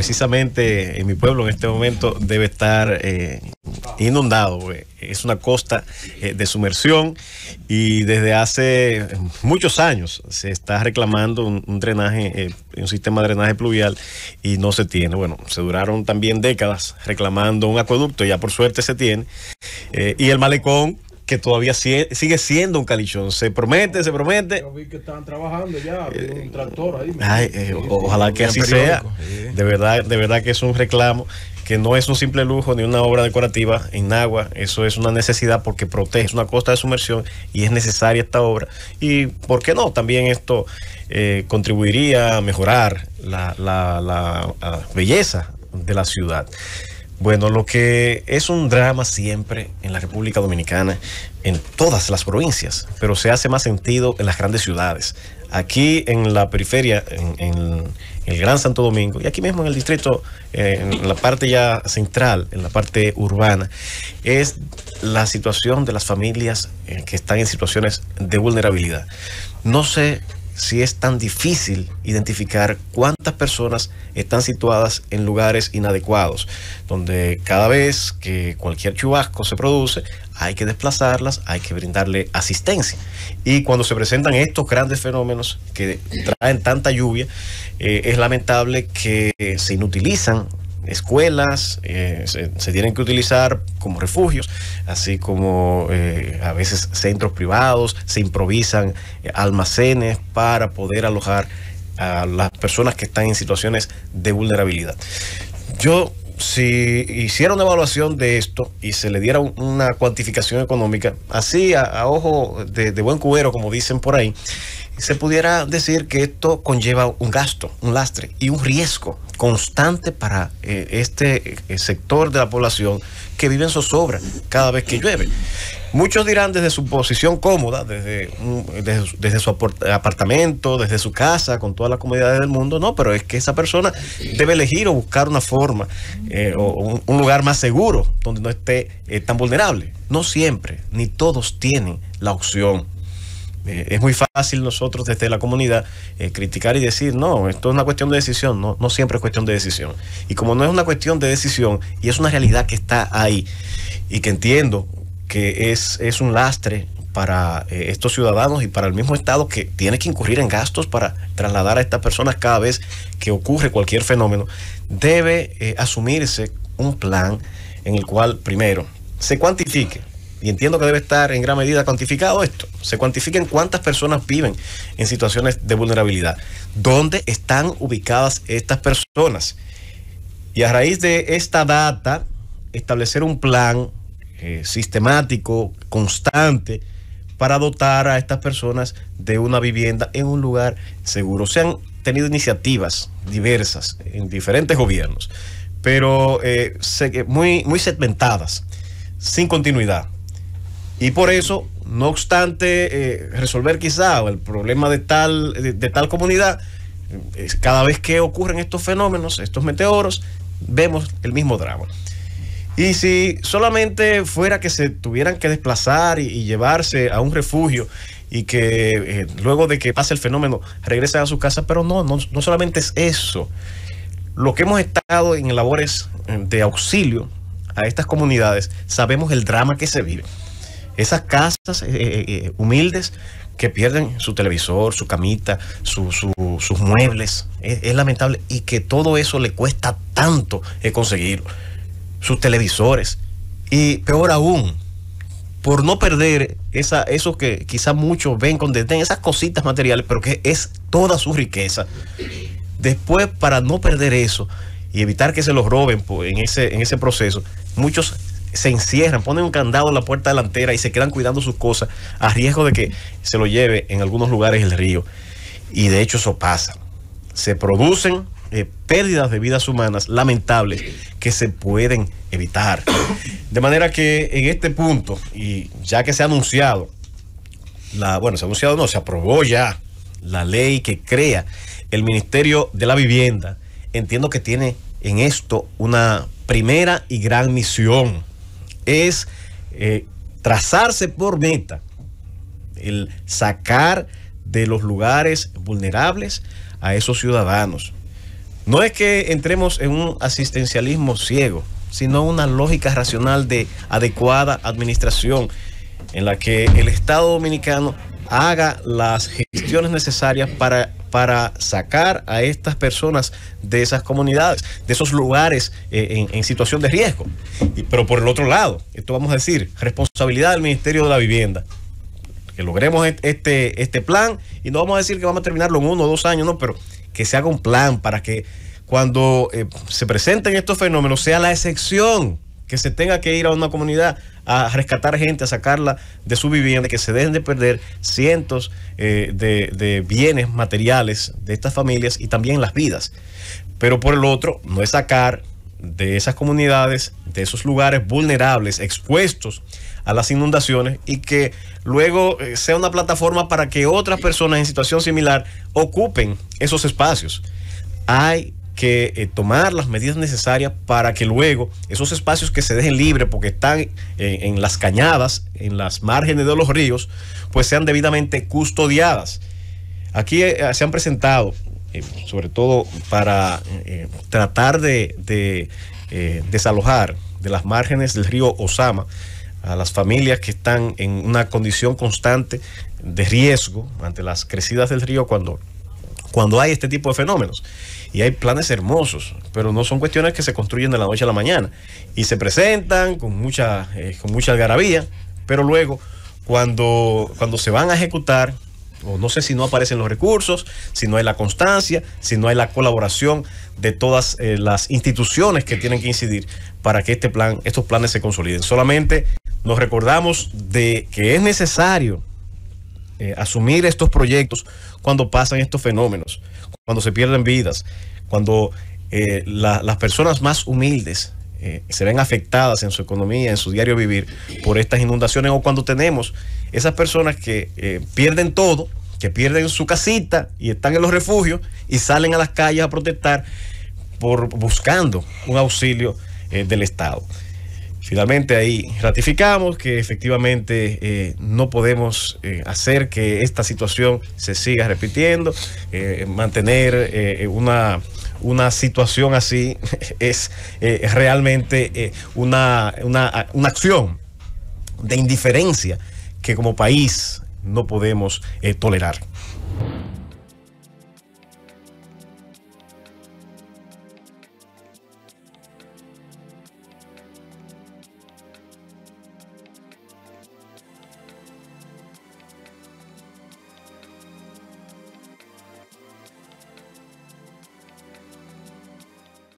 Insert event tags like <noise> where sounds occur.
precisamente en mi pueblo en este momento debe estar eh, inundado. Es una costa eh, de sumersión y desde hace muchos años se está reclamando un, drenaje, eh, un sistema de drenaje pluvial y no se tiene. Bueno, se duraron también décadas reclamando un acueducto, ya por suerte se tiene. y el malecón que todavía sigue siendo un calichón. Se promete, se promete. Yo vi que trabajando ya, eh, un tractor ahí. Eh, ojalá que así sea. De verdad, de verdad que es un reclamo que no es un simple lujo ni una obra decorativa en agua, eso es una necesidad porque protege, es una costa de sumersión y es necesaria esta obra. Y por qué no, también esto eh, contribuiría a mejorar la belleza de la ciudad. Bueno, lo que es un drama siempre en la República Dominicana, en todas las provincias, pero se hace más sentido en las grandes ciudades. Aquí en la periferia, en, el Gran Santo Domingo, y aquí mismo en el distrito, eh, en la parte ya central, en la parte urbana, es la situación de las familias eh, que están en situaciones de vulnerabilidad. No sé si es tan difícil identificar cuántas personas están situadas en lugares inadecuados, donde cada vez que cualquier chubasco se produce, hay que desplazarlas, hay que brindarle asistencia. Y cuando se presentan estos grandes fenómenos que traen tanta lluvia, eh, es lamentable que se inutilizan escuelas, eh, se, tienen que utilizar como refugios, así como eh, a veces centros privados, se improvisan eh, almacenes para poder alojar a las personas que están en situaciones de vulnerabilidad. Yo si hiciera una evaluación de esto y se le diera una cuantificación económica, así a, ojo de, de, buen cubero, como dicen por ahí, se pudiera decir que esto conlleva un gasto, un lastre y un riesgo constante para eh, este eh, sector de la población que vive en zozobra cada vez que llueve. Muchos dirán desde su posición cómoda, desde, desde, su apartamento, desde su casa, con todas las comodidades del mundo, no, pero es que esa persona debe elegir o buscar una forma eh, o un, lugar más seguro donde no esté tan vulnerable. No siempre, ni todos tienen la opción eh, es muy fácil nosotros desde la comunidad eh, criticar y decir, no, esto es una cuestión de decisión, no, siempre es cuestión de decisión. Y como no es una cuestión de decisión y es una realidad que está ahí y que entiendo que es, es un lastre para eh, estos ciudadanos y para el mismo Estado que tiene que incurrir en gastos para trasladar a estas personas cada vez que ocurre cualquier fenómeno, debe asumirse un plan en el cual, primero, se cuantifique y entiendo que debe estar en gran medida cuantificado esto, se cuantifiquen cuántas personas viven en situaciones de vulnerabilidad, dónde están ubicadas estas personas. Y a raíz de esta data, establecer un plan eh, sistemático, constante, para dotar a estas personas de una vivienda en un lugar seguro. Se han tenido iniciativas diversas en diferentes gobiernos, pero eh, muy, muy segmentadas, sin continuidad. Y por eso, no obstante eh, resolver quizá el problema de tal, de, tal comunidad, eh, cada vez que ocurren estos fenómenos, estos meteoros, vemos el mismo drama. Y si solamente fuera que se tuvieran que desplazar y, llevarse a un refugio y que eh, luego de que pase el fenómeno regresen a su casa, pero no, no, no solamente es eso. Lo que hemos estado en labores de auxilio a estas comunidades, sabemos el drama que se vive. Esas casas eh, eh, eh, humildes que pierden su televisor, su camita, sus muebles. Es, lamentable y que todo eso le cuesta tanto conseguir sus televisores. Y peor aún, por no perder esa, eso que quizá muchos ven con esas cositas materiales, pero que es toda su riqueza. Después, para no perder eso y evitar que se los roben pues, en, ese, en ese proceso, muchos se encierran, ponen un candado en la puerta delantera y se quedan cuidando sus cosas a riesgo de que se lo lleve en algunos lugares el río. Y de hecho eso pasa. Se producen eh, pérdidas de vidas humanas lamentables que se pueden evitar. De manera que en este punto, y ya que se ha anunciado, la, bueno, se ha anunciado, no, se aprobó ya la ley que crea el Ministerio de la Vivienda, entiendo que tiene en esto una primera y gran misión es eh, trazarse por meta el sacar de los lugares vulnerables a esos ciudadanos. No es que entremos en un asistencialismo ciego, sino una lógica racional de adecuada administración en la que el Estado dominicano haga las gestiones necesarias para para sacar a estas personas de esas comunidades, de esos lugares eh, en, situación de riesgo. pero por el otro lado, esto vamos a decir, responsabilidad del Ministerio de la Vivienda. Que logremos este, este plan y no vamos a decir que vamos a terminarlo en uno o dos años, no, pero que se haga un plan para que cuando eh, se presenten estos fenómenos sea la excepción que se tenga que ir a una comunidad a rescatar gente, a sacarla de su vivienda, que se dejen de perder cientos eh, de, de, bienes materiales de estas familias y también las vidas. Pero por el otro, no es sacar de esas comunidades, de esos lugares vulnerables, expuestos a las inundaciones y que luego eh, sea una plataforma para que otras personas en situación similar ocupen esos espacios. Hay que eh, tomar las medidas necesarias para que luego esos espacios que se dejen libres porque están eh, en, las cañadas, en las márgenes de los ríos, pues sean debidamente custodiadas. Aquí eh, se han presentado, sobre todo para tratar de, de desalojar de las márgenes del río Osama, a las familias que están en una condición constante de riesgo ante las crecidas del río cuando cuando hay este tipo de fenómenos. Y hay planes hermosos, pero no son cuestiones que se construyen de la noche a la mañana. Y se presentan con mucha, eh, con algarabía, pero luego cuando, cuando se van a ejecutar, o no sé si no aparecen los recursos, si no hay la constancia, si no hay la colaboración de todas eh, las instituciones que tienen que incidir para que este plan, estos planes se consoliden. Solamente nos recordamos de que es necesario eh, asumir estos proyectos cuando pasan estos fenómenos, cuando se pierden vidas, cuando eh, las personas más humildes eh, se ven afectadas en su economía, en su diario vivir por estas inundaciones o cuando tenemos esas personas que pierden todo, que pierden su casita y están en los refugios y salen a las calles a protestar por buscando un auxilio del Estado. Finalmente ahí ratificamos que efectivamente eh, no podemos eh, hacer que esta situación se siga repitiendo, eh, mantener una, situación así <laughs> es realmente una, acción de indiferencia que como país no podemos tolerar.